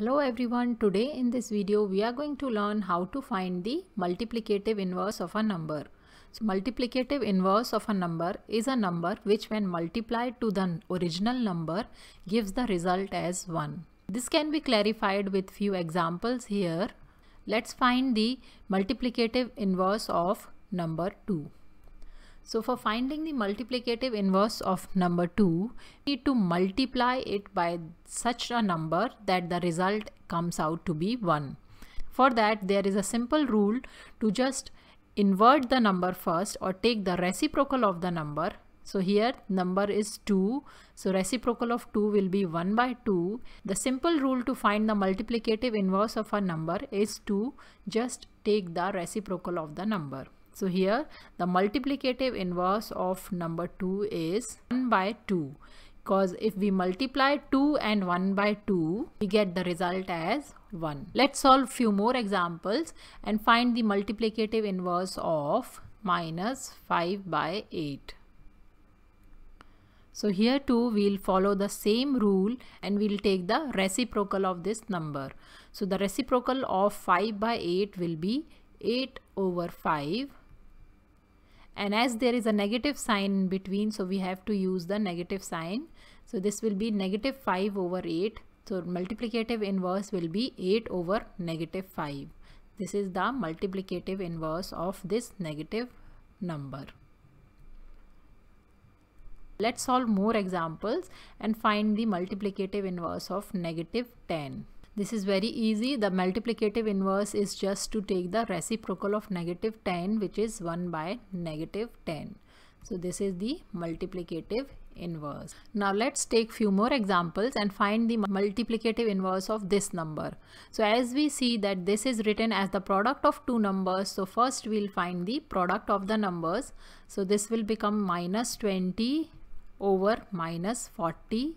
Hello everyone, today in this video we are going to learn how to find the multiplicative inverse of a number. So multiplicative inverse of a number is a number which when multiplied to the original number gives the result as 1. This can be clarified with few examples here. Let's find the multiplicative inverse of number 2. So for finding the multiplicative inverse of number 2, we need to multiply it by such a number that the result comes out to be 1. For that, there is a simple rule to just invert the number first or take the reciprocal of the number. So here number is 2. So reciprocal of 2 will be 1 by 2. The simple rule to find the multiplicative inverse of a number is to just take the reciprocal of the number. So here the multiplicative inverse of number 2 is 1 by 2 because if we multiply 2 and 1 by 2 we get the result as 1. Let's solve few more examples and find the multiplicative inverse of minus 5 by 8. So here too we'll follow the same rule and we'll take the reciprocal of this number. So the reciprocal of 5 by 8 will be 8 over 5 and as there is a negative sign in between so we have to use the negative sign so this will be negative 5 over 8 so multiplicative inverse will be 8 over negative 5 this is the multiplicative inverse of this negative number let's solve more examples and find the multiplicative inverse of negative 10 this is very easy. The multiplicative inverse is just to take the reciprocal of negative 10 which is 1 by negative 10. So this is the multiplicative inverse. Now let's take few more examples and find the multiplicative inverse of this number. So as we see that this is written as the product of two numbers. So first we'll find the product of the numbers. So this will become minus 20 over minus 40.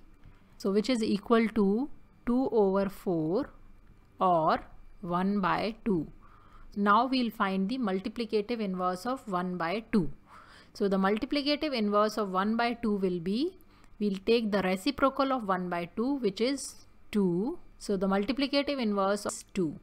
So which is equal to 2 over 4 or 1 by 2. Now we'll find the multiplicative inverse of 1 by 2. So the multiplicative inverse of 1 by 2 will be, we'll take the reciprocal of 1 by 2 which is 2. So the multiplicative inverse is 2.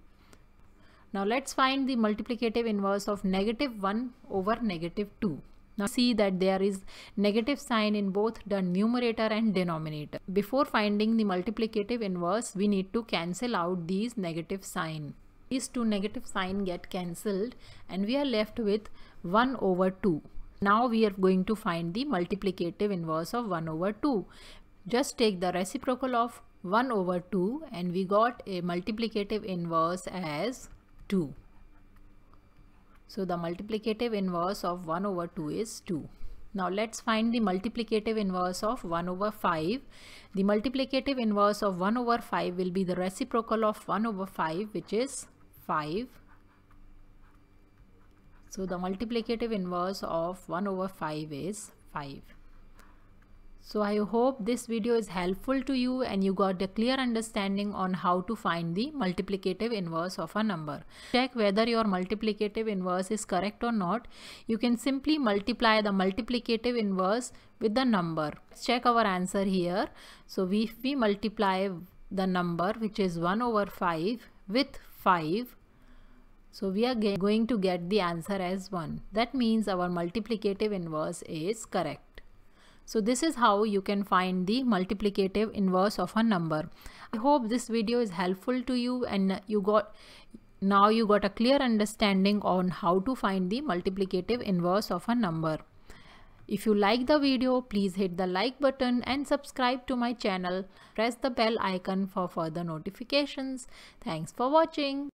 Now let's find the multiplicative inverse of negative 1 over negative 2. Now see that there is negative sign in both the numerator and denominator. Before finding the multiplicative inverse, we need to cancel out these negative sign. These two negative sign get cancelled and we are left with 1 over 2. Now we are going to find the multiplicative inverse of 1 over 2. Just take the reciprocal of 1 over 2 and we got a multiplicative inverse as 2. So the multiplicative inverse of 1 over 2 is 2. Now let's find the multiplicative inverse of 1 over 5. The multiplicative inverse of 1 over 5 will be the reciprocal of 1 over 5 which is 5. So the multiplicative inverse of 1 over 5 is 5. So I hope this video is helpful to you and you got a clear understanding on how to find the multiplicative inverse of a number. Check whether your multiplicative inverse is correct or not. You can simply multiply the multiplicative inverse with the number. Let's check our answer here. So if we multiply the number which is 1 over 5 with 5 so we are going to get the answer as 1. That means our multiplicative inverse is correct. So this is how you can find the multiplicative inverse of a number. I hope this video is helpful to you and you got now you got a clear understanding on how to find the multiplicative inverse of a number. If you like the video, please hit the like button and subscribe to my channel. Press the bell icon for further notifications. Thanks for watching.